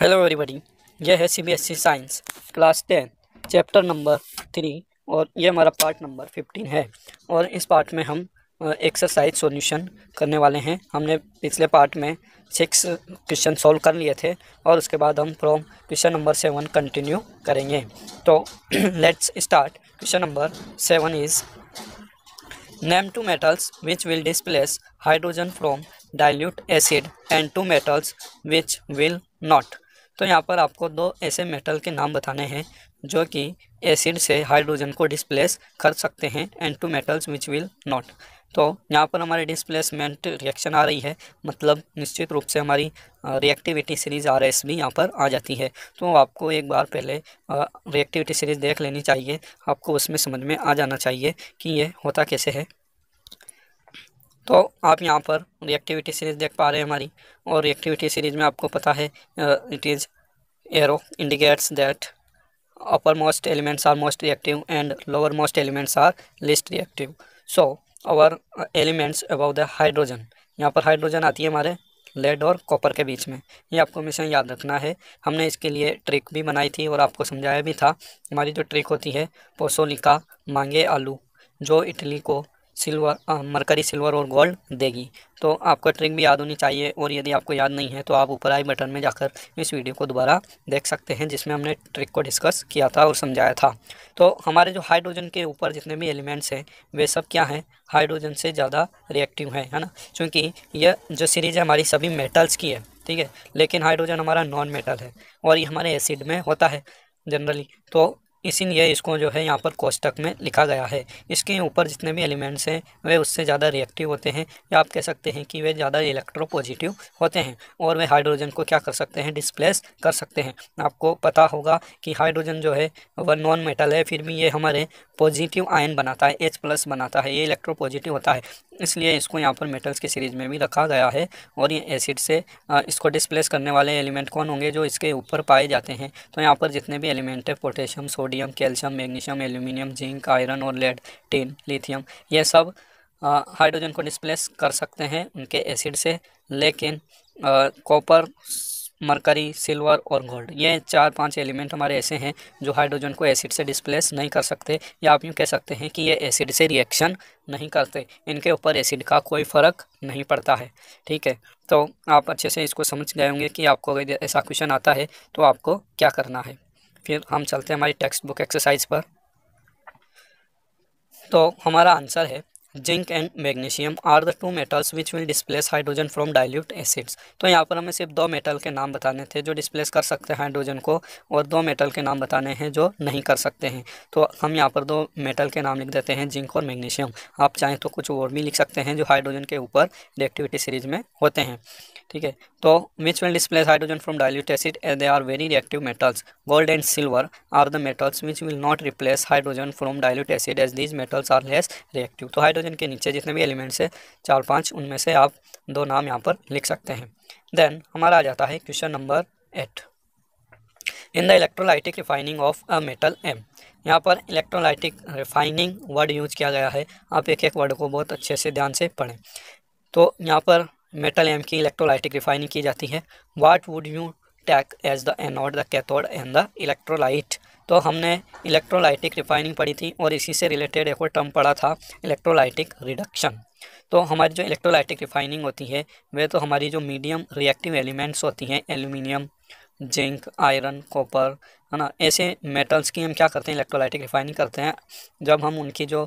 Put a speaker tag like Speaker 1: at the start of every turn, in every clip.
Speaker 1: Hello everybody यह है CBSE science class ten chapter number three और ये हमारा पार्ट नंबर फिफ्टीन है और इस पार्ट में हम एक्सरसाइज सॉल्यूशन करने वाले हैं हमने पिछले पार्ट में सिक्स क्वेश्चन सॉल्व कर लिए थे और उसके बाद हम from question number seven continue करेंगे तो let's start question number seven is name two metals which will displace hydrogen from dilute acid and two metals which will not तो यहाँ पर आपको दो ऐसे मेटल के नाम बताने हैं जो कि एसिड से हाइड्रोजन को डिस्प्लेस कर सकते हैं and two metals which will not तो यहाँ पर हमारे डिस्प्लेसमेंट रिएक्शन आ रही है मतलब निश्चित रूप से हमारी रिएक्टिविटी सीरीज़ आर एस भी यहाँ पर आ जाती है तो आपको एक बार पहले रिएक्टिविटी सीरीज़ देख लेनी चाहिए आपको उसमें समझ में आ जाना चाहिए कि ये होता कैसे है तो आप यहाँ पर रिएक्टिविटी सीरीज़ देख पा रहे हैं हमारी और रिएक्टिविटी सीरीज़ में आपको पता है it is arrow indicates that upper most elements are most reactive and lower most elements are least reactive so our elements above the hydrogen यहाँ पर हाइड्रोजन आती है हमारे लेड और कॉपर के बीच में ये आपको हमेशा याद रखना है हमने इसके लिए ट्रिक भी बनाई थी और आपको समझाया भी था हमारी जो ट्रिक होती है पोसोलिका मांगे आलू जो इटली को सिल्वर मरकरी सिल्वर और गोल्ड देगी तो आपको ट्रिक भी याद होनी चाहिए और यदि आपको याद नहीं है तो आप ऊपर आई बटन में जाकर इस वीडियो को दोबारा देख सकते हैं जिसमें हमने ट्रिक को डिस्कस किया था और समझाया था तो हमारे जो हाइड्रोजन के ऊपर जितने भी एलिमेंट्स हैं वे सब क्या हैं हाइड्रोजन से ज़्यादा रिएक्टिव है है ना क्योंकि यह जो सीरीज़ है हमारी सभी मेटल्स की है ठीक है लेकिन हाइड्रोजन हमारा नॉन मेटल है और ये हमारे एसिड में होता है जनरली तो इसीलिए इसको जो है यहाँ पर कोष्टक में लिखा गया है इसके ऊपर जितने भी एलिमेंट्स हैं वे उससे ज़्यादा रिएक्टिव होते हैं या आप कह सकते हैं कि वे ज़्यादा इलेक्ट्रो पॉजिटिव होते हैं और वे हाइड्रोजन को क्या कर सकते हैं डिस्प्लेस कर सकते हैं आपको पता होगा कि हाइड्रोजन जो है वह नॉन मेटल है फिर भी ये हमारे पॉजिटिव आयन बनाता है एच प्लस बनाता है ये इलेक्ट्रो पॉजिटिव होता है इसलिए इसको यहाँ पर मेटल्स की सीरीज़ में भी रखा गया है और ये एसिड से इसको डिस्प्लेस करने वाले एलिमेंट कौन होंगे जो इसके ऊपर पाए जाते हैं तो यहाँ पर जितने भी एलिमेंट है potassium sodium sodium calcium magnesium aluminium zinc iron और लेड टेन लिथियम ये सब हाइड्रोजन को डिस्प्लेस कर सकते हैं उनके एसिड से लेकिन कॉपर मरकरी सिल्वर और गोल्ड ये चार पांच एलिमेंट हमारे ऐसे हैं जो हाइड्रोजन को एसिड से डिस्प्लेस नहीं कर सकते या आप यूँ कह सकते हैं कि ये एसिड से रिएक्शन नहीं करते इनके ऊपर एसिड का कोई फ़र्क नहीं पड़ता है ठीक है तो आप अच्छे से इसको समझ गए होंगे कि आपको अगर ऐसा क्वेश्चन आता है तो आपको क्या करना है फिर हम चलते हैं हमारी टेक्स्ट बुक एक्सरसाइज पर तो हमारा आंसर है zinc and magnesium are the two metals which will displace hydrogen from dilute acids तो यहाँ पर हमें सिर्फ दो मेटल के नाम बताने थे जो डिस्प्लेस कर सकते हैं हाइड्रोजन को और दो मेटल के नाम बताने हैं जो नहीं कर सकते हैं तो हम यहाँ पर दो मेटल के नाम लिख देते हैं जिंक और मैग्नीशियम आप चाहें तो कुछ और भी लिख सकते हैं जो हाइड्रोजन के ऊपर रिएक्टिविटी सीरीज में होते हैं ठीक है तो which will displace hydrogen from dilute acid as they are very reactive metals gold and silver are the metals which will not replace hydrogen from dilute acid as these metals are less reactive तो hydrogen के नीचे जितने भी elements है चार पाँच उनमें से आप दो नाम यहाँ पर लिख सकते हैं देन हमारा आ जाता है question number eight in the electrolytic refining of a metal M यहाँ पर इलेक्ट्रोलाइटिक रिफाइनिंग वर्ड यूज किया गया है आप एक एक वर्ड को बहुत अच्छे से ध्यान से पढ़ें तो यहाँ पर मेटल एम की इलेक्ट्रोलाइटिक रिफाइनिंग की जाती है what would you take as the anode the cathode and the electrolyte तो हमने इलेक्ट्रोलाइटिक रिफाइनिंग पढ़ी थी और इसी से रिलेटेड एक और टर्म पढ़ा था इलेक्ट्रोलाइटिक रिडक्शन तो हमारी जो इलेक्ट्रोलाइटिक रिफाइनिंग होती है वह तो हमारी जो मीडियम रिएक्टिव एलिमेंट्स होती हैं एल्यूमिनियम जिंक आयरन कॉपर है ना ऐसे मेटल्स की हम क्या करते हैं इलेक्ट्रोलाइटिक रिफाइनिंग करते हैं जब हम उनकी जो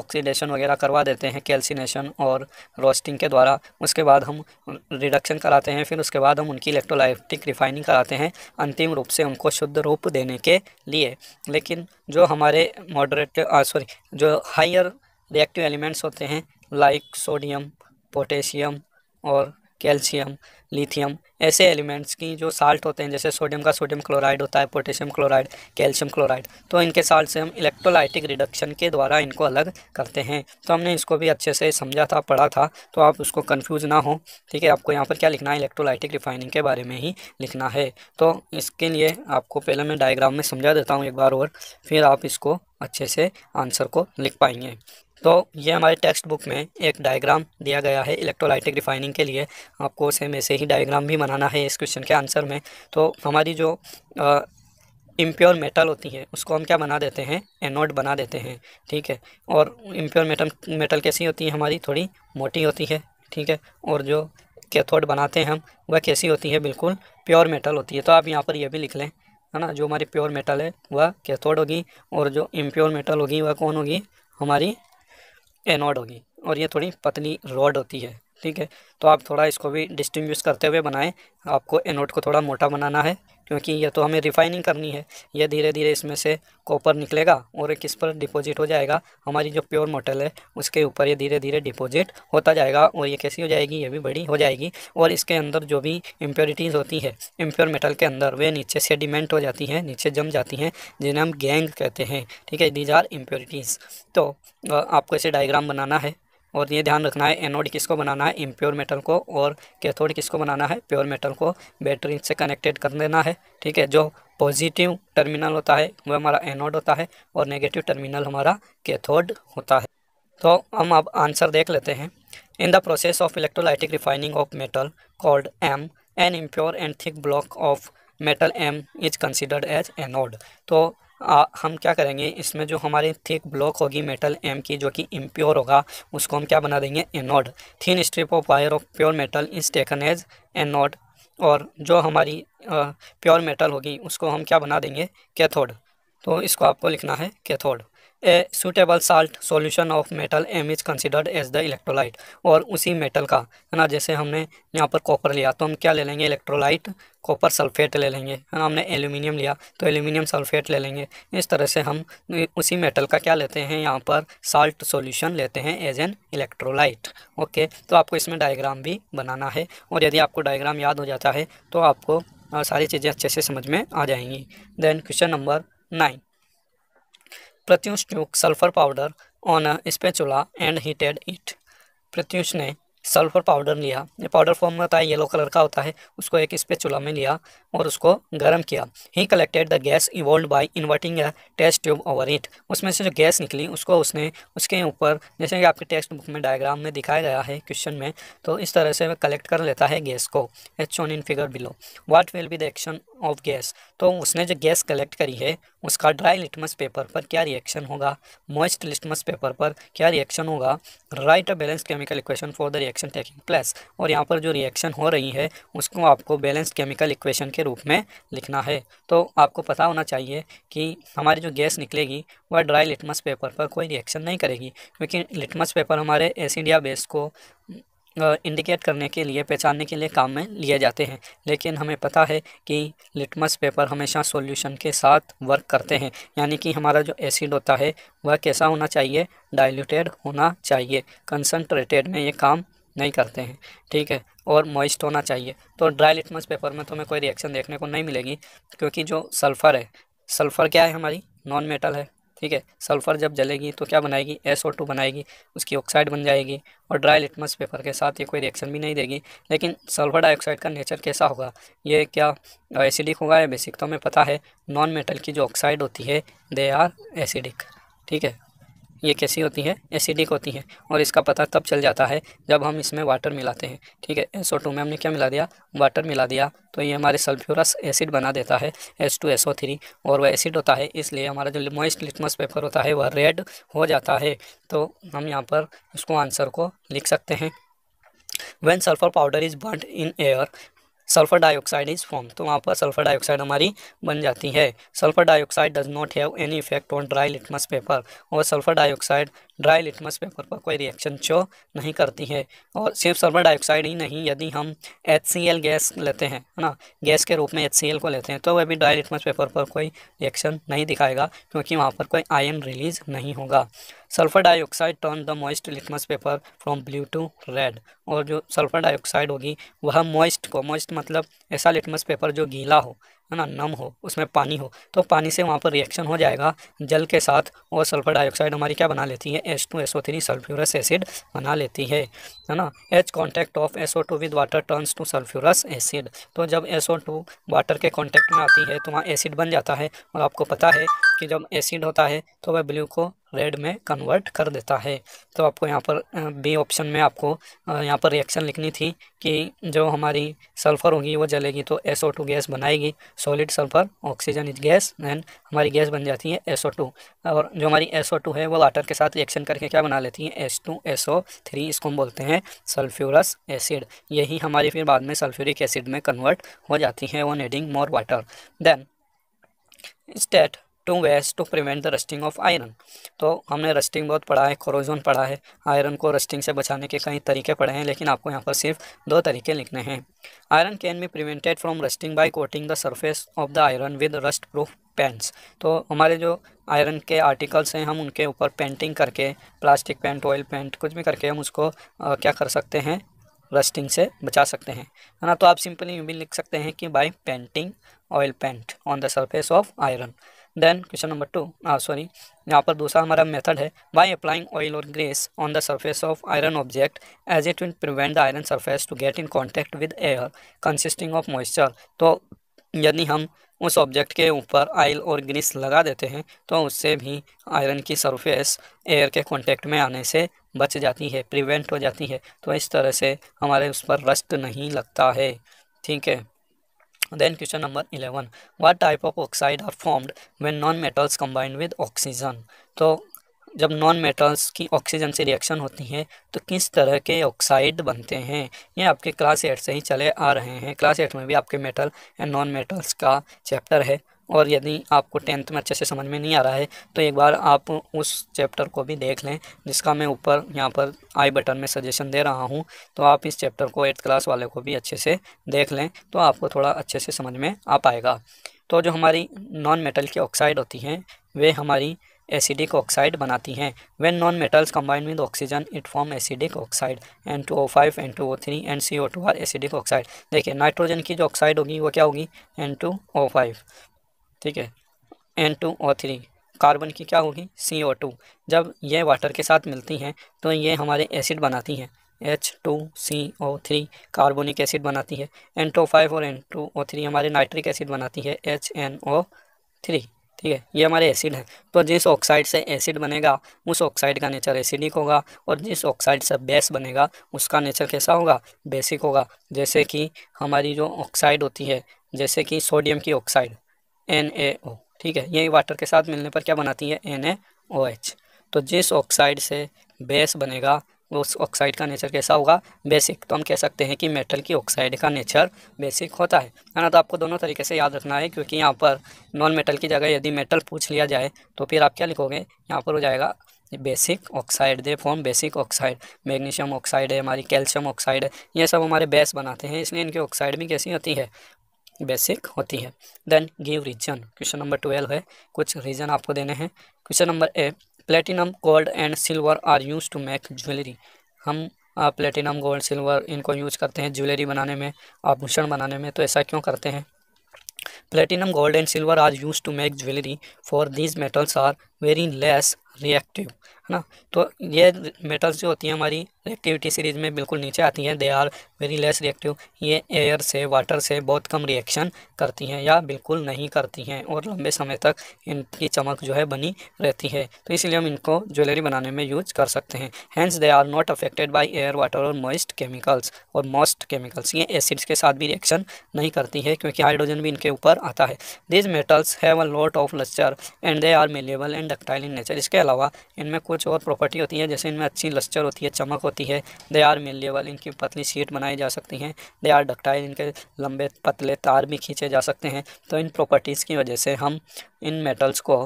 Speaker 1: ऑक्सीडेशन वगैरह करवा देते हैं कैल्सिनेशन और रोस्टिंग के द्वारा उसके बाद हम रिडक्शन कराते हैं फिर उसके बाद हम उनकी इलेक्ट्रोलाइटिक रिफाइनिंग कराते हैं अंतिम रूप से उनको शुद्ध रूप देने के लिए लेकिन जो हमारे मॉडरेट सॉरी जो हायर रिएक्टिव एलिमेंट्स होते हैं लाइक सोडियम पोटेशियम और कैल्शियम लिथियम ऐसे एलिमेंट्स की जो साल्ट होते हैं जैसे सोडियम का सोडियम क्लोराइड होता है पोटेशियम क्लोराइड कैल्शियम क्लोराइड तो इनके साल्ट से हम इलेक्ट्रोलाइटिक रिडक्शन के द्वारा इनको अलग करते हैं तो हमने इसको भी अच्छे से समझा था पढ़ा था तो आप उसको कन्फ्यूज़ ना हो ठीक है आपको यहाँ पर क्या लिखना है इलेक्ट्रोलाइटिक रिफाइनिंग के बारे में ही लिखना है तो इसके लिए आपको पहले मैं डायग्राम में समझा देता हूँ एक बार और फिर आप इसको अच्छे से आंसर को लिख पाएंगे तो ये हमारे टेक्स्ट बुक में एक डायग्राम दिया गया है इलेक्ट्रोलाइटिक रिफाइनिंग के लिए आपको सेम ऐसे ही डायग्राम भी बनाना है इस क्वेश्चन के आंसर में तो हमारी जो आ, इम्प्योर मेटल होती है उसको हम क्या बना देते हैं एनोड बना देते हैं ठीक है और इम्प्योर मेटल मेटल कैसी होती है हमारी थोड़ी मोटी होती है ठीक है और जो कैथोड बनाते हैं हम वह कैसी होती है बिल्कुल प्योर मेटल होती है तो आप यहाँ पर यह भी लिख लें है ना जो हमारी प्योर मेटल है वह कैथोड होगी और जो इम्प्योर मेटल होगी वह कौन होगी हमारी एनोड होगी और ये थोड़ी पतली रॉड होती है ठीक है तो आप थोड़ा इसको भी डिस्टिंग्विश करते हुए बनाएं आपको एनोड को थोड़ा मोटा बनाना है क्योंकि यह तो हमें रिफाइनिंग करनी है यह धीरे धीरे इसमें से कॉपर निकलेगा और एक इस पर डिपॉजिट हो जाएगा हमारी जो प्योर मॉडल है उसके ऊपर ये धीरे धीरे डिपॉजिट होता जाएगा और ये कैसी हो जाएगी ये भी बड़ी हो जाएगी और इसके अंदर जो भी इम्प्योरिटीज़ होती है इम्प्योर मेटल के अंदर वे नीचे सेडिमेंट हो जाती हैं नीचे जम जाती हैं जिन्हें हम गैंग कहते हैं ठीक है दीज आर इम्प्योरिटीज़ तो आपको ऐसे डायग्राम बनाना है और ये ध्यान रखना है एनोड किसको बनाना है इम्प्योर मेटल को और कैथोड किसको बनाना है प्योर मेटल को बैटरी से कनेक्टेड कर देना है ठीक है जो पॉजिटिव टर्मिनल होता है वह हमारा एनोड होता है और नेगेटिव टर्मिनल हमारा कैथोड होता है तो हम अब आंसर देख लेते हैं in the process of electrolytic refining of metal called M an impure and thick block of metal M is considered as anode तो आ, हम क्या करेंगे इसमें जो हमारी थिक ब्लॉक होगी मेटल एम की जो कि इम्प्योर होगा उसको हम क्या बना देंगे anode thin strip of wire of pure metal is taken as anode और जो हमारी प्योर मेटल होगी उसको हम क्या बना देंगे कैथोड तो इसको आपको लिखना है cathode a suitable salt solution of metal M is considered as the electrolyte और उसी मेटल का है ना जैसे हमने यहाँ पर कॉपर लिया तो हम क्या ले लेंगे इलेक्ट्रोलाइट कॉपर सल्फेट ले लेंगे है ना हमने एल्यूमिनियम लिया तो एल्यूमिनियम सल्फेट ले लेंगे इस तरह से हम उसी मेटल का क्या लेते हैं यहाँ पर साल्ट सोल्यूशन लेते हैं एज एन इलेक्ट्रोलाइट ओके तो आपको इसमें डायग्राम भी बनाना है और यदि आपको डायग्राम याद हो जाता है तो आपको सारी चीज़ें अच्छे से समझ में आ जाएंगी then question number nine Pratyush took sulphur powder on a spatula and heated it Pratyush ने सल्फर पाउडर लिया ये पाउडर फॉर्म में होता है येलो कलर का होता है उसको एक स्पेचुला में लिया और उसको गर्म किया he collected the gas evolve by inverting a test tube over it उसमें से जो गैस निकली उसको उसने उसके ऊपर जैसे कि आपके टेक्स्ट बुक में डायग्राम में दिखाया गया है क्वेश्चन में तो इस तरह से कलेक्ट कर लेता है गैस को H on in figure below what will be the action of gas तो उसने जो गैस कलेक्ट करी है उसका ड्राई लिटमस पेपर पर क्या रिएक्शन होगा मॉइस्ट लिटमस पेपर पर क्या रिएक्शन होगा write a balance chemical equation for the reaction taking place और यहाँ पर जो रिएक्शन हो रही है उसको आपको बैलेंस केमिकल इक्वेशन के रूप में लिखना है तो आपको पता होना चाहिए कि हमारी जो गैस निकलेगी वह ड्राई लिटमस पेपर पर कोई रिएक्शन नहीं करेगी क्योंकि लिटमस पेपर हमारे एस इंडिया बेस को इंडिकेट करने के लिए पहचानने के लिए काम में लिए जाते हैं लेकिन हमें पता है कि लिटमस पेपर हमेशा सॉल्यूशन के साथ वर्क करते हैं यानी कि हमारा जो एसिड होता है वह कैसा होना चाहिए डाइल्यूटेड होना चाहिए कंसनट्रेटेड में ये काम नहीं करते हैं ठीक है और मॉइस्ट होना चाहिए तो ड्राई लिटमस पेपर में तो हमें कोई रिएक्शन देखने को नहीं मिलेगी क्योंकि जो सल्फ़र है सल्फ़र क्या है हमारी नॉन मेटल है ठीक है सल्फ़र जब जलेगी तो क्या बनाएगी एस टू बनाएगी उसकी ऑक्साइड बन जाएगी और ड्राई लिटमस पेपर के साथ ये कोई रिएक्शन भी नहीं देगी लेकिन सल्फ़र डाइऑक्साइड का नेचर कैसा होगा ये क्या एसिडिक होगा या बेसिक तो हमें पता है नॉन मेटल की जो ऑक्साइड होती है दे आर एसिडिक ठीक है ये कैसी होती है एसिडिक होती है और इसका पता तब चल जाता है जब हम इसमें वाटर मिलाते हैं ठीक है एस में हमने क्या मिला दिया वाटर मिला दिया तो ये हमारे सल्फ्यूरस एसिड बना देता है S two S O three और वह एसिड होता है इसलिए हमारा जो मॉइस्ट लिटमस पेपर होता है वह रेड हो जाता है तो हम यहाँ पर इसको आंसर को लिख सकते हैं when sulphur powder is burnt in air sulphur dioxide is form तो वहाँ पर सल्फर डाइऑक्साइड हमारी बन जाती है sulphur dioxide does not have any effect on dry litmus paper और sulphur dioxide dry litmus paper पर कोई रिएक्शन शो नहीं करती है और सिर्फ सल्फर डाइऑक्साइड ही नहीं यदि हम एच गैस लेते हैं है ना गैस के रूप में एच को लेते हैं तो वह भी ड्राई लिटमस पेपर पर कोई रिएक्शन नहीं दिखाएगा क्योंकि वहाँ पर कोई आयन रिलीज नहीं होगा sulphur dioxide turn the moist litmus paper from blue to red और जो सल्फर डाइऑक्साइड होगी वह मॉइस्ट को मॉइस्ट मतलब ऐसा लिटमस पेपर जो गीला हो है ना नम हो उसमें पानी हो तो पानी से वहाँ पर रिएक्शन हो जाएगा जल के साथ और सल्फ़र डाइऑक्साइड हमारी क्या बना लेती है S two S three sulphurous acid बना लेती है है ना H contact of SO two with water turns to sulphurous acid तो जब एस ओ टू वाटर के कॉन्टैक्ट में आती है तो वहाँ एसिड बन जाता है और आपको पता है कि जब एसिड होता है तो वह ब्लू को रेड में कन्वर्ट कर देता है तो आपको यहाँ पर बी ऑप्शन में आपको यहाँ पर रिएक्शन लिखनी थी कि जो हमारी सल्फ़र होगी वो जलेगी तो एस ओ टू गैस बनाएगी solid sulphur oxygen is gas and हमारी गैस बन जाती है एसो टू और जो हमारी एस ओ टू है वो वाटर के साथ रिएक्शन करके क्या बना लेती है एस टू एसो थ्री इसको हम बोलते हैं है सल्फ्यूरस एसिड यही हमारी फिर बाद में सल्फ्यूरिक एसिड में कन्वर्ट हो जाती है when adding more water then state two ways to prevent the rusting of iron तो हमने रस्टिंग बहुत पढ़ा है क्रोजोन पढ़ा है आयरन को रस्टिंग से बचाने के कई तरीके पढ़े हैं लेकिन आपको यहाँ पर सिर्फ दो तरीके लिखने हैं iron can be prevented from rusting by coating the surface of the iron with rust proof paints तो हमारे जो आयरन के आर्टिकल्स हैं हम उनके ऊपर पेंटिंग करके प्लास्टिक पेंट ऑयल पेंट कुछ भी करके हम उसको आ, क्या कर सकते हैं रस्टिंग से बचा सकते हैं है ना तो आप सिंपली यूँ भी लिख सकते हैं कि by painting oil paint on the surface of iron then question number two sorry यहाँ पर दूसरा हमारा मेथड है बाय अप्लाइंग ऑयल और grease on the surface of iron object as it will prevent the iron surface to get in contact with air consisting of moisture तो यदि हम उस ऑब्जेक्ट के ऊपर आयल और ग्रीस लगा देते हैं तो उससे भी आयरन की सरफेस एयर के कांटेक्ट में आने से बच जाती है प्रिवेंट हो जाती है तो इस तरह से हमारे उस पर रस्ट नहीं लगता है ठीक है then question number eleven What type of oxide are formed when non metals combined with oxygen तो जब नॉन मेटल्स की ऑक्सीजन से रिएक्शन होती है तो किस तरह के ऑक्साइड बनते हैं ये आपके क्लास एट से ही चले आ रहे हैं क्लास एट में भी आपके मेटल एंड नॉन मेटल्स का चैप्टर है और यदि आपको टेंथ में अच्छे से समझ में नहीं आ रहा है तो एक बार आप उस चैप्टर को भी देख लें जिसका मैं ऊपर यहाँ पर आई बटन में सजेशन दे रहा हूँ तो आप इस चैप्टर को एट्थ क्लास वाले को भी अच्छे से देख लें तो आपको थोड़ा अच्छे से समझ में आ पाएगा तो जो हमारी नॉन मेटल की ऑक्साइड होती हैं वे हमारी एसिडिक ऑक्साइड बनाती हैं when non metals combined with oxygen it form acidic oxide N two O five N two O three N C O two are acidic oxide देखिए नाइट्रोजन की जो oxide होगी वो क्या होगी एन टू ओ फाइव ठीक है N two O three carbon की क्या होगी सी ओ टू जब ये वाटर के साथ मिलती हैं तो ये हमारे एसिड बनाती हैं H two C O three carbonic acid बनाती है एन टू फाइव और एन टू ओ थ्री हमारे नाइट्रिक एसिड बनाती है एच एन ओ थ्री ठीक है ये हमारे एसिड हैं तो जिस ऑक्साइड से एसिड बनेगा उस ऑक्साइड का नेचर एसिडिक होगा और जिस ऑक्साइड से बेस बनेगा उसका नेचर कैसा होगा बेसिक होगा जैसे कि हमारी जो ऑक्साइड होती है जैसे कि सोडियम की ऑक्साइड एन ए ओ ठीक है यही वाटर के साथ मिलने पर क्या बनाती है एन ए ओ एच तो जिस ऑक्साइड से बेस बनेगा उस ऑक्साइड का नेचर कैसा होगा बेसिक तो हम कह सकते हैं कि मेटल की ऑक्साइड का नेचर बेसिक होता है है ना तो आपको दोनों तरीके से याद रखना है क्योंकि यहाँ पर नॉन मेटल की जगह यदि मेटल पूछ लिया जाए तो फिर आप क्या लिखोगे यहाँ पर हो जाएगा basic oxide they form basic oxide magnesium oxide है हमारी कैल्शियम ऑक्साइड है ये सब हमारे बेस बनाते हैं इसलिए इनकी ऑक्साइड भी कैसी होती है बेसिक होती है then give reason question number twelve है कुछ रीजन आपको देने हैं question number A platinum gold and silver are use to make jewellery हम प्लेटिनम गोल्ड सिल्वर इनको यूज करते हैं ज्वेलरी बनाने में आभूषण बनाने में तो ऐसा क्यों करते हैं platinum gold and silver are use to make jewellery for these metals are very less reactive है ना तो ये मेटल्स जो होती हैं हमारी रिएक्टिविटी सीरीज में बिल्कुल नीचे आती हैं they are very less reactive ये एयर से वाटर से बहुत कम रिएक्शन करती हैं या बिल्कुल नहीं करती हैं और लंबे समय तक इनकी चमक जो है बनी रहती है तो इसलिए हम इनको ज्वेलरी बनाने में यूज कर सकते हैं hence they are not affected by air water और मॉइस्ट केमिकल्स और मोस्ट केमिकल्स ये एसिड्स के साथ भी रिएक्शन नहीं करती है क्योंकि हाइड्रोजन भी इनके ऊपर आता है these metals have a lot of lustre and they are malleable and ductile in nature इसके अलावा अलावा इनमें कुछ और प्रॉपर्टी होती है जैसे इनमें अच्छी लस्चर होती है चमक होती है दे आर वाले इनकी पतली सीट बनाई जा सकती हैं दे आर डक्टाइल इनके लंबे पतले तार भी खींचे जा सकते हैं तो इन प्रॉपर्टीज़ की वजह से हम इन मेटल्स को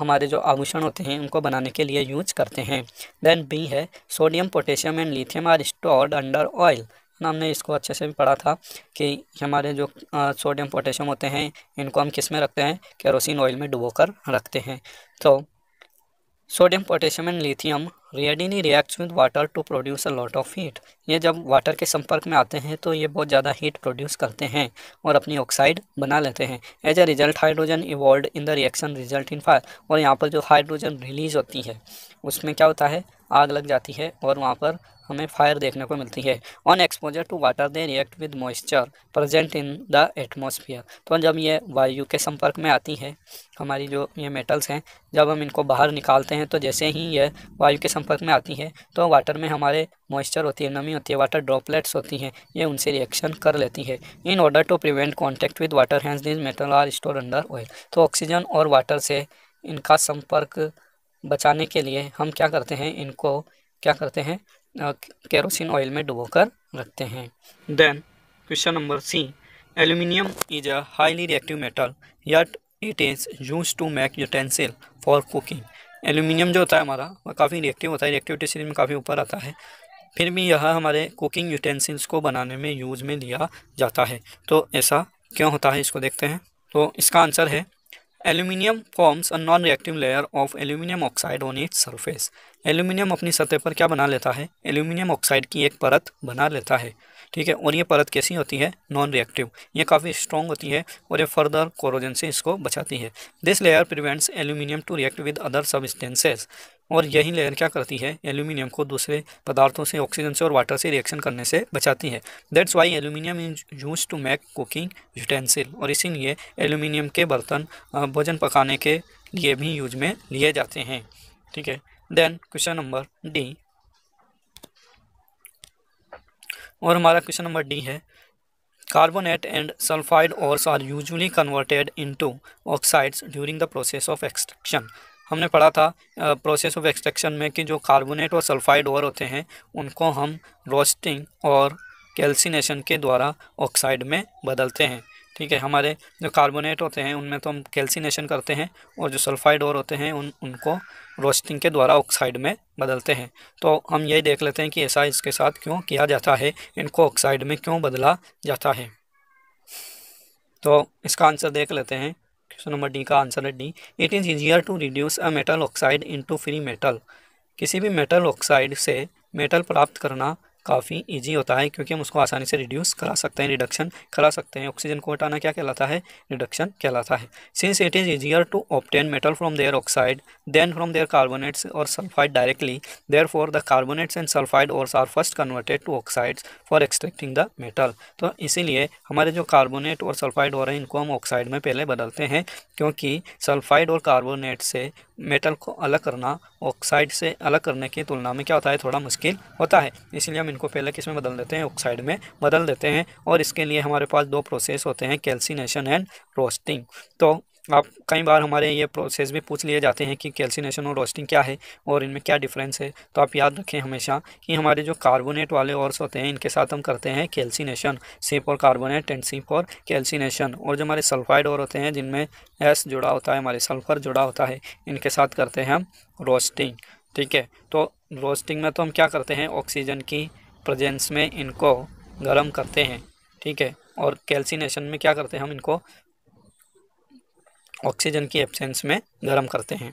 Speaker 1: हमारे जो आभूषण होते हैं उनको बनाने के लिए यूज करते हैं देन बी है sodium potassium and lithium are stored under oil हमने इसको अच्छे से भी पढ़ा था कि हमारे जो सोडियम पोटेशियम होते हैं इनको हम किस में रखते हैं केरोसिन ऑयल में डुबो कर रखते हैं तो sodium potassium and lithium readily reacts with water to produce a lot of heat ये जब वाटर के संपर्क में आते हैं तो ये बहुत ज़्यादा हीट प्रोड्यूस करते हैं और अपनी ऑक्साइड बना लेते हैं as a result hydrogen evolve in the reaction result in fire और यहाँ पर जो हाइड्रोजन रिलीज होती है उसमें क्या होता है आग लग जाती है और वहाँ पर हमें फायर देखने को मिलती है on exposure to water they react with moisture present in the atmosphere तो जब ये वायु के संपर्क में आती है हमारी जो ये मेटल्स हैं जब हम इनको बाहर निकालते हैं तो जैसे ही ये वायु के संपर्क में आती है तो वाटर में हमारे मॉइस्चर होती है नमी होती है वाटर ड्रॉपलेट्स होती हैं ये उनसे रिएक्शन कर लेती है in order to prevent contact with water hence these metal are store under oil तो ऑक्सीजन और वाटर से इनका संपर्क बचाने के लिए हम क्या करते हैं इनको क्या करते हैं केरोसिन ऑयल में डुबोकर रखते हैं then question number C aluminium is a highly reactive metal yet it is use to make utensil for cooking aluminium जो होता है हमारा वह काफ़ी रिएक्टिव होता है रिएक्टिविटी सीरीज में काफ़ी ऊपर आता है फिर भी यह हमारे कुकिंग यूटेंसिल्स को बनाने में यूज़ में लिया जाता है तो ऐसा क्यों होता है इसको देखते हैं तो इसका आंसर है aluminium forms a non reactive layer of aluminium oxide on its surface aluminium अपनी सतह पर क्या बना लेता है एल्यूमिनियम ऑक्साइड की एक परत बना लेता है ठीक है और ये परत कैसी होती है नॉन रिएक्टिव ये काफ़ी स्ट्रॉन्ग होती है और ये फर्दर कोरोजन से इसको बचाती है this layer prevents aluminium to react with other substances और यही लेयर क्या करती है एल्यूमिनियम को दूसरे पदार्थों से ऑक्सीजन से और वाटर से रिएक्शन करने से बचाती है that's why aluminium is use to make cooking utensil और इसीलिए एल्यूमिनियम के बर्तन भोजन पकाने के लिए भी यूज में लिए जाते हैं ठीक है देन क्वेश्चन नंबर डी और हमारा क्वेश्चन नंबर डी है carbonate and sulphide ore are usually converted into oxides during the process of extraction. हमने पढ़ा था प्रोसेस ऑफ एक्सट्रैक्शन में कि जो कार्बोनेट और सल्फाइड और होते हैं उनको हम रोस्टिंग और कैल्सिनेशन के द्वारा ऑक्साइड में बदलते हैं ठीक है हमारे जो कार्बोनेट होते हैं उनमें तो हम कैल्सिनेशन करते हैं और जो सल्फाइड और होते हैं उन उनको रोस्टिंग के द्वारा ऑक्साइड में बदलते हैं तो हम यही देख लेते हैं कि ऐसा इसके साथ क्यों किया जाता है इनको ऑक्साइड में क्यों बदला जाता है तो इसका आंसर देख लेते हैं क्वेश्चन नंबर डी का आंसर है D it is easier to reduce a metal oxide into free metal किसी भी मेटल ऑक्साइड से मेटल प्राप्त करना काफ़ी ईजी होता है क्योंकि हम उसको आसानी से रिड्यूस करा सकते हैं रिडक्शन करा सकते हैं ऑक्सीजन को हटाना क्या कहलाता है रिडक्शन कहलाता है since it is easier to obtain metal from their oxide than from their carbonates or sulphide directly therefore the carbonates and sulphide ore are first converted to oxides for extracting the metal तो इसीलिए हमारे जो carbonate और sulphide हो रहे हैं इनको हम ऑक्साइड में पहले बदलते हैं क्योंकि सल्फाइड और कार्बोनेट से मेटल को अलग करना ऑक्साइड से अलग करने की तुलना में क्या होता है थोड़ा मुश्किल होता है इसलिए हम इनको पहले किस में बदल देते हैं ऑक्साइड में बदल देते हैं और इसके लिए हमारे पास दो प्रोसेस होते हैं कैल्सिनेशन एंड रोस्टिंग तो आप कई बार हमारे ये प्रोसेस भी पूछ लिए जाते हैं कि कैल्सिनेशन और रोस्टिंग क्या है और इनमें क्या डिफरेंस है तो आप याद रखें हमेशा कि हमारे जो कार्बोनेट वाले ऑर्स होते हैं इनके साथ हम करते हैं कैल्सिनेशन सी और कार्बोनेट एंड सी और कैल्सिनेशन और जो हमारे सल्फाइड और होते हैं जिनमें एस जुड़ा होता है हमारे सल्फ़र जुड़ा होता है इनके साथ करते हैं हम रोस्टिंग ठीक है तो रोस्टिंग में तो हम क्या करते हैं ऑक्सीजन की प्रजेंस में इनको गर्म करते हैं ठीक है और कैल्सिनेशन में क्या करते हैं हम इनको ऑक्सीजन की एब्सेंस में गर्म करते हैं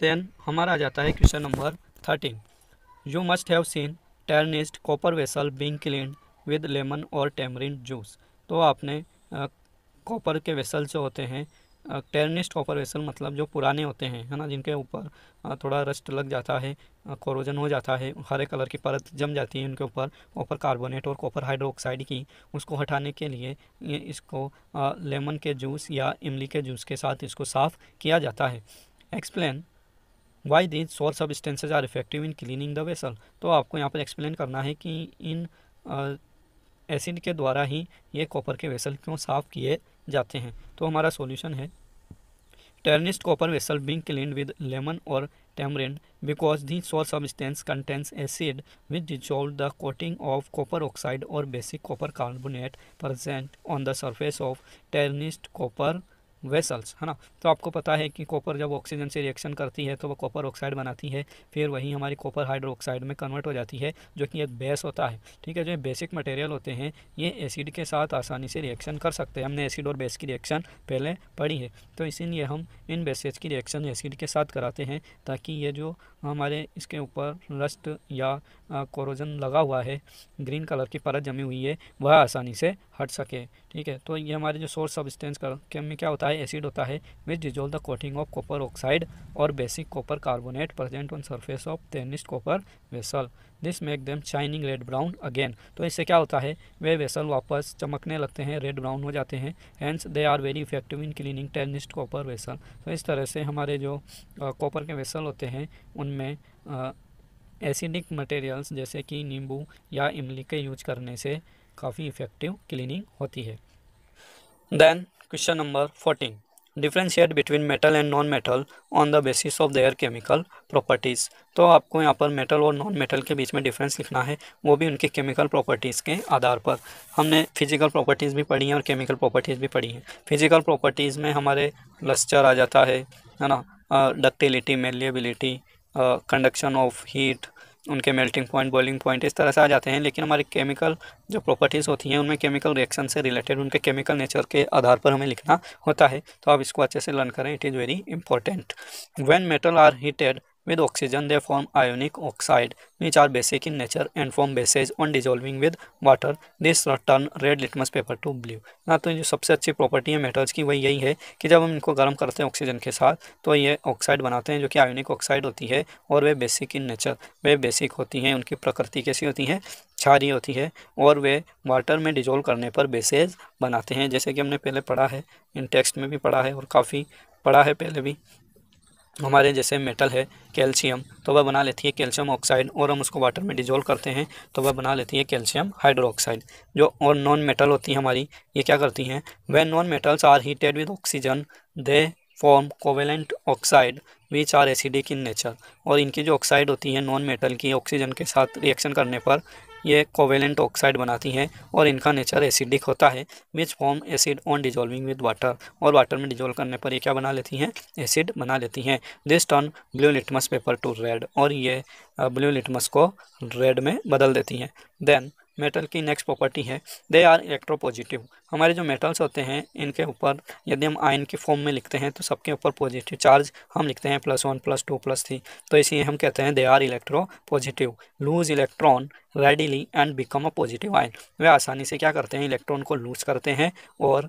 Speaker 1: देन हमारा आ जाता है question number thirteen you must have seen tarnished copper vessel being clean with lemon or tamarind juice तो आपने कॉपर के वेसल जो होते हैं टेरनिस्ट कॉपर वेसल मतलब जो पुराने होते हैं है ना जिनके ऊपर थोड़ा रस्ट लग जाता है कोरोजन हो जाता है हरे कलर की परत जम जाती है उनके ऊपर कॉपर कार्बोनेट और कॉपर हाइड्रोक्साइड की उसको हटाने के लिए इसको लेमन के जूस या इमली के जूस के साथ इसको साफ़ किया जाता है explain why these sour substances are effective in cleaning the vessel तो आपको यहाँ पर एक्सप्लेन करना है कि इन एसिड के द्वारा ही ये कॉपर के वेसल क्यों साफ़ किए जाते हैं तो हमारा सोल्यूशन है tarnished copper vessel being clean with lemon or tamarind because the sour substance contains acid with dissolve the coating of copper oxide और basic copper carbonate present on the surface of tarnished copper vessels है ना तो आपको पता है कि copper जब oxygen से रिएक्शन करती है तो वो कॉपर ऑक्साइड बनाती है फिर वही हमारी कॉपर हाइड्रोक्साइड में कन्वर्ट हो जाती है जो कि एक बेस होता है ठीक है जो बेसिक मटेरियल होते हैं ये एसिड के साथ आसानी से रिएक्शन कर सकते हैं हमने एसिड और बेस की रिएक्शन पहले पढ़ी है तो इसीलिए हम इन बेसेज की रिएक्शन एसिड के साथ कराते हैं ताकि ये जो हमारे इसके ऊपर रस्ट या कोरोजन लगा हुआ है ग्रीन कलर की परत जमी हुई है वह आसानी से हट सके ठीक है तो ये हमारे जो सोर्स सब्सटेंस के में क्या होता है एसिड होता है which dissolve the coating of copper oxide और basic copper carbonate present on surface of tarnished copper vessel this make them shining red brown again तो इससे क्या होता है वे वेसल वापस चमकने लगते हैं रेड ब्राउन हो जाते हैं hence they are very effective in cleaning tarnished copper vessel तो इस तरह से हमारे जो कॉपर के वेसल होते हैं उनमें एसिडिक मटेरियल्स जैसे कि नींबू या इमली के यूज करने से काफ़ी इफेक्टिव क्लीनिंग होती है then question number fourteen differentiate between metal and non metal on the basis of their chemical properties तो आपको यहाँ पर मेटल और नॉन मेटल के बीच में डिफरेंस लिखना है वो भी उनके केमिकल प्रॉपर्टीज़ के आधार पर हमने फिजिकल प्रॉपर्टीज़ भी पढ़ी हैं और केमिकल प्रॉपर्टीज़ भी पढ़ी हैं फिजिकल प्रॉपर्टीज़ में हमारे लस्चर आ जाता है है ना ductility malleability conduction of heat उनके मेल्टिंग पॉइंट बॉइलिंग पॉइंट इस तरह से आ जाते हैं लेकिन हमारी केमिकल जो प्रॉपर्टीज़ होती हैं उनमें केमिकल रिएक्शन से रिलेटेड उनके केमिकल नेचर के आधार पर हमें लिखना होता है तो आप इसको अच्छे से लर्न करें it is very important when metal are heated with oxygen they form ionic oxide which are basic in nature and form bases on dissolving with water this turn red litmus paper to blue ना तो जो सबसे अच्छी property है metals की वही यही है कि जब हम इनको गर्म करते हैं ऑक्सीजन के साथ तो ये ऑक्साइड बनाते हैं जो कि आयोनिक ऑक्साइड होती है और वे बेसिक इन नेचर वे बेसिक होती हैं उनकी प्रकृति कैसी होती है छारी होती है और वे वाटर में डिजोल्व करने पर बेसेज बनाते हैं जैसे कि हमने पहले पढ़ा है इन टेक्स्ट में भी पढ़ा है और काफ़ी पढ़ा है पहले भी हमारे जैसे मेटल है कैल्शियम तो वह बना लेती है कैल्शियम ऑक्साइड और हम उसको वाटर में डिजोल्व करते हैं तो वह बना लेती है कैल्शियम हाइड्रोक्साइड जो और नॉन मेटल होती हैं हमारी ये क्या करती हैं वह non metals are heated with oxygen they form covalent oxide which are acidic in nature और इनकी जो ऑक्साइड होती है नॉन मेटल की ऑक्सीजन के साथ रिएक्शन करने पर ये कोवेलेंट ऑक्साइड बनाती हैं और इनका नेचर एसिडिक होता है which form acid on dissolving with water और वाटर में डिजोल्व करने पर ये क्या बना लेती हैं एसिड बना लेती हैं this turn blue litmus paper to red और ये ब्लू लिटमस को रेड में बदल देती हैं देन मेटल की नेक्स्ट प्रॉपर्टी है दे आर इलेक्ट्रोपॉजिटिव हमारे जो मेटल्स होते हैं इनके ऊपर यदि हम आयन के फॉर्म में लिखते हैं तो सबके ऊपर पॉजिटिव चार्ज हम लिखते हैं plus one plus two plus three तो इसलिए हम कहते हैं they are electropositive lose electron readily and become a positive ion वे आसानी से क्या करते हैं इलेक्ट्रॉन को लूज करते हैं और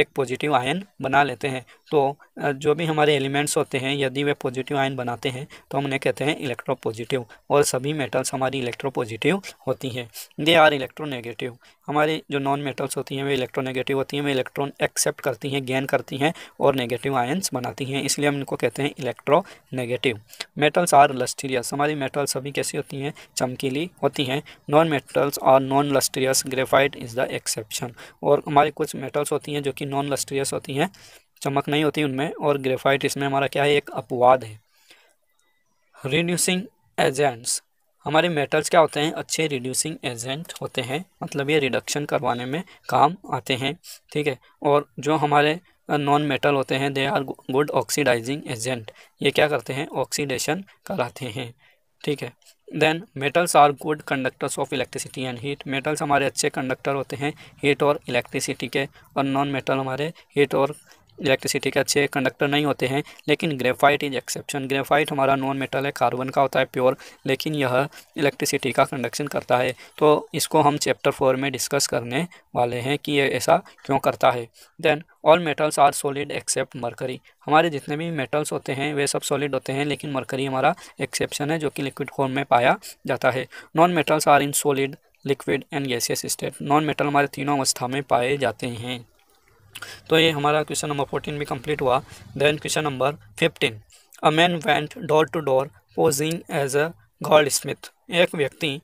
Speaker 1: एक पॉजिटिव आयन बना लेते हैं तो जो भी हमारे एलिमेंट्स होते हैं यदि वे पॉजिटिव आयन बनाते हैं तो हम उन्हें कहते हैं इलेक्ट्रो पॉजिटिव और सभी मेटल्स हमारी इलेक्ट्रो पॉजिटिव होती हैं दे आर इलेक्ट्रोनेगेटिव हमारे जो नॉन मेटल्स होती हैं वे इलेक्ट्रोनेगेटिव होती हैं वे इलेक्ट्रॉन एक्सेप्ट करती हैं गेन करती हैं और नेगेटिव आयन्स बनाती हैं इसलिए हम इनको कहते हैं electronegative metals are lustrous हमारी मेटल्स सभी कैसी होती हैं चमकीली होती हैं non metals are non lustrous graphite is the exception और हमारी कुछ मेटल्स होती हैं जो कि नॉन लस्टीरियस होती हैं चमक नहीं होती उनमें और ग्रेफाइट इसमें हमारा क्या है एक अपवाद है रिड्यूसिंग एजेंट्स हमारे मेटल्स क्या होते हैं अच्छे रिड्यूसिंग एजेंट होते हैं मतलब ये रिडक्शन करवाने में काम आते हैं ठीक है और जो हमारे नॉन मेटल होते हैं they are good oxidising agent ये क्या करते हैं ऑक्सीडेशन कराते हैं ठीक है then metals are good conductors of electricity and heat metals हमारे अच्छे कंडक्टर होते हैं हीट और इलेक्ट्रिसिटी के और नॉन मेटल हमारे हीट और इलेक्ट्रिसिटी के अच्छे कंडक्टर नहीं होते हैं लेकिन ग्रेफाइट इज एक्सेप्शन ग्रेफाइट हमारा नॉन मेटल है कार्बन का होता है प्योर लेकिन यह इलेक्ट्रिसिटी का कंडक्शन करता है तो इसको हम चैप्टर फोर में डिस्कस करने वाले हैं कि ये ऐसा क्यों करता है then all metals are solid except mercury हमारे जितने भी मेटल्स होते हैं वे सब सॉलिड होते हैं लेकिन मरकरी हमारा एक्सेप्शन है जो कि लिक्विड फॉर्म में पाया जाता है non metals are in solid liquid and gaseous state non metal हमारे तीनों अवस्था में पाए जाते हैं तो ये हमारा क्वेश्चन नंबर फोर्टीन भी कंप्लीट हुआ then question number fifteen a man went door to door posing as a goldsmith एक व्यक्ति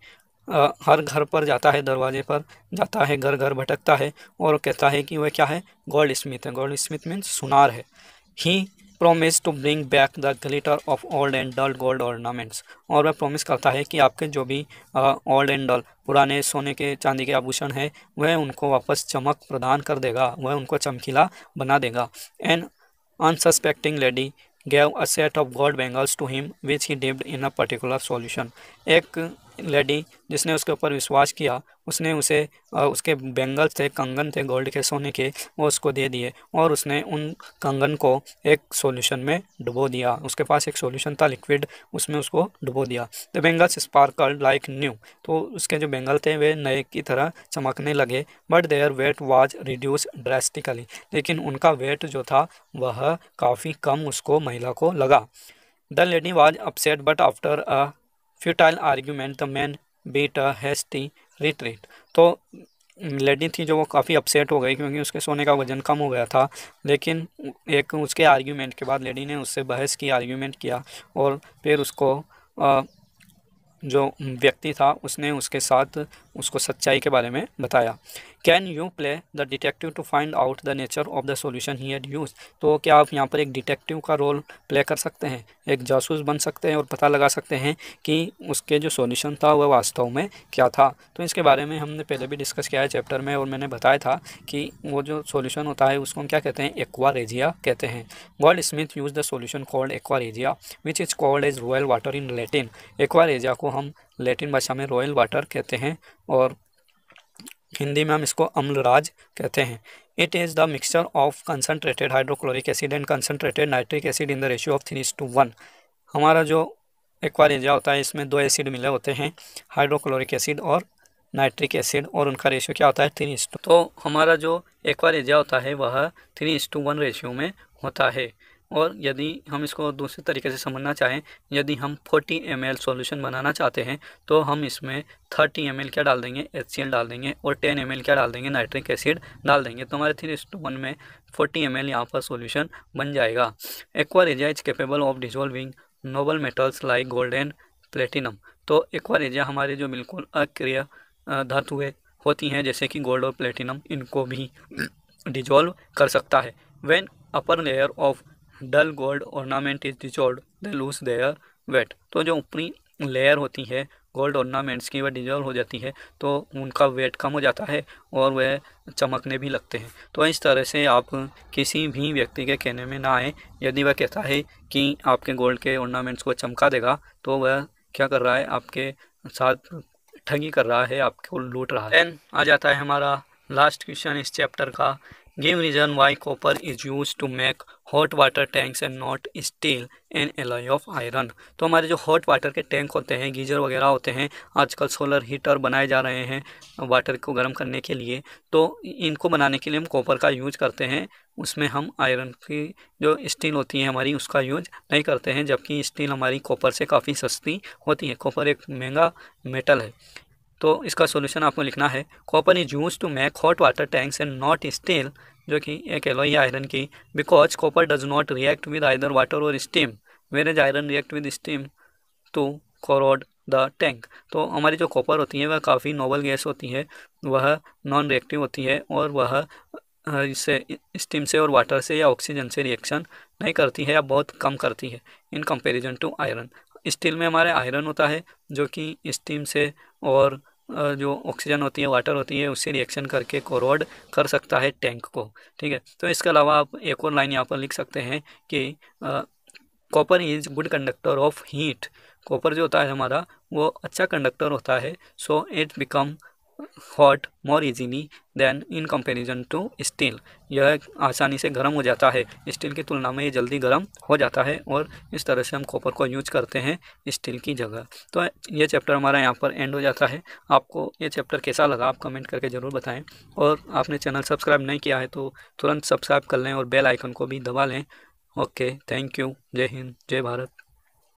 Speaker 1: हर घर पर जाता है दरवाजे पर जाता है घर घर भटकता है और कहता है कि वह क्या है गॉड स्मिथ है गॉड स्मिथ मीन्स सुनार है he promise to bring back the glitter of old and dull gold ornaments और वह प्रोमिस करता है कि आपके जो भी ओल्ड एंड डल पुराने सोने के चांदी के आभूषण हैं वह उनको वापस चमक प्रदान कर देगा वह उनको चमकीला बना देगा and unsuspecting lady gave a set of gold bangles to him which he dipped in a particular solution एक लेडी जिसने उसके ऊपर विश्वास किया उसने उसे उसके बेंगल थे कंगन थे गोल्ड के सोने के वो उसको दे दिए और उसने उन कंगन को एक सॉल्यूशन में डुबो दिया उसके पास एक सॉल्यूशन था लिक्विड उसमें उसको डुबो दिया the bangles sparkle like new तो उसके जो बेंगल थे वे नए की तरह चमकने लगे but their weight was reduce drastically लेकिन उनका वेट जो था वह काफ़ी कम उसको महिला को लगा the lady was upset but after a futile argument the man beat a hasty retreat तो लेडी mm, थी जो वो काफ़ी अपसेट हो गई क्योंकि उसके सोने का वज़न कम हो गया था लेकिन एक उसके आर्ग्यूमेंट के बाद लेडी ने उससे बहस की आर्ग्यूमेंट किया और फिर उसको आ, जो व्यक्ति था उसने उसके साथ उसको सच्चाई के बारे में बताया can you play the detective to find out the nature of the solution he had use तो क्या आप यहाँ पर एक डिटेक्टिव का रोल प्ले कर सकते हैं एक जासूस बन सकते हैं और पता लगा सकते हैं कि उसके जो सोल्यूशन था वह वास्तव में क्या था तो इसके बारे में हमने पहले भी डिस्कस किया है चैप्टर में और मैंने बताया था कि वो जो सोल्यूशन होता है उसको हम क्या कहते हैं एक्वा रेजिया कहते हैं goldsmith use the solution called aqua regia which is called as royal water in Latin aqua regia को हम लेटिन भाषा में रॉयल वाटर कहते हैं और हिंदी में हम इसको अम्लराज कहते हैं it is the mixture of concentrated hydrochloric acid and concentrated nitric acid in the ratio of three two one हमारा जो एक्वारेंजा होता है इसमें दो एसिड मिले होते हैं हाइड्रोक्लोरिक एसिड और नाइट्रिक एसिड और उनका रेशियो क्या होता है थ्री तो हमारा जो एक्वारेंजा होता है वह थ्री रेशियो में होता है और यदि हम इसको दूसरे तरीके से समझना चाहें यदि हम 40 एम एल सोल्यूशन बनाना चाहते हैं तो हम इसमें 30 एम एल क्या डाल देंगे एच डाल देंगे और 10 एम एल क्या डाल देंगे नाइट्रिक एसिड डाल देंगे तो हमारे थ्री स्टोन वन में 40 एम एल यहाँ पर सोल्यूशन बन जाएगा aqua regia is capable of dissolving noble metals like gold and platinum तो रेजा हमारे जो बिल्कुल अक्रिय धातु है होती हैं जैसे कि गोल्ड और प्लेटिनम इनको भी डिजोल्व कर सकता है when upper layer of dull gold ornament is dissolve the lose their weight तो जो ऊपरी लेयर होती है गोल्ड ऑर्नामेंट्स की वह डिजॉल्व हो जाती है तो उनका वेट कम हो जाता है और वह चमकने भी लगते हैं तो इस तरह से आप किसी भी व्यक्ति के कहने में ना आए यदि वह कहता है कि आपके गोल्ड के ऑर्नामेंट्स को चमका देगा तो वह क्या कर रहा है आपके साथ ठगी कर रहा है आपको लूट रहा है देन आ जाता है हमारा लास्ट क्वेश्चन इस चैप्टर का Give reason why copper is used to make hot water tanks and not steel an alloy of iron तो हमारे जो हॉट वाटर के टैंक होते हैं गीजर वगैरह होते हैं आजकल सोलर हीटर बनाए जा रहे हैं वाटर को गर्म करने के लिए तो इनको बनाने के लिए हम कॉपर का यूज करते हैं उसमें हम आयरन की जो स्टील होती है हमारी उसका यूज नहीं करते हैं जबकि स्टील हमारी कॉपर से काफ़ी सस्ती होती है कॉपर एक महंगा मेटल है तो इसका सोल्यूशन आपको लिखना है copper is use to make hot water tanks and not steel जो कि एक एलोई आयरन की because copper does not react with either water or steam whereas iron react with steam to corrode the tank तो हमारी जो copper होती है वह काफ़ी नोबल गैस होती है वह नॉन रिएक्टिव होती है और वह इससे स्टीम से और वाटर से या ऑक्सीजन से रिएक्शन नहीं करती है या बहुत कम करती है in comparison to iron steel में हमारे आयरन होता है जो कि स्टीम से और जो ऑक्सीजन होती है वाटर होती है उससे रिएक्शन करके कोरोड कर सकता है टैंक को ठीक है तो इसके अलावा आप एक और लाइन यहाँ पर लिख सकते हैं कि copper is good conductor of heat copper जो होता है हमारा वो अच्छा कंडक्टर होता है so it become hot more easily than in comparison to steel यह आसानी से गर्म हो जाता है स्टील की तुलना में ये जल्दी गर्म हो जाता है और इस तरह से हम कॉपर को यूज करते हैं स्टील की जगह तो ये चैप्टर हमारा यहाँ पर एंड हो जाता है आपको ये चैप्टर कैसा लगा आप कमेंट करके ज़रूर बताएं और आपने चैनल सब्सक्राइब नहीं किया है तो तुरंत सब्सक्राइब कर लें और बेल आइकन को भी दबा लें ओके थैंक यू जय हिंद जय भारत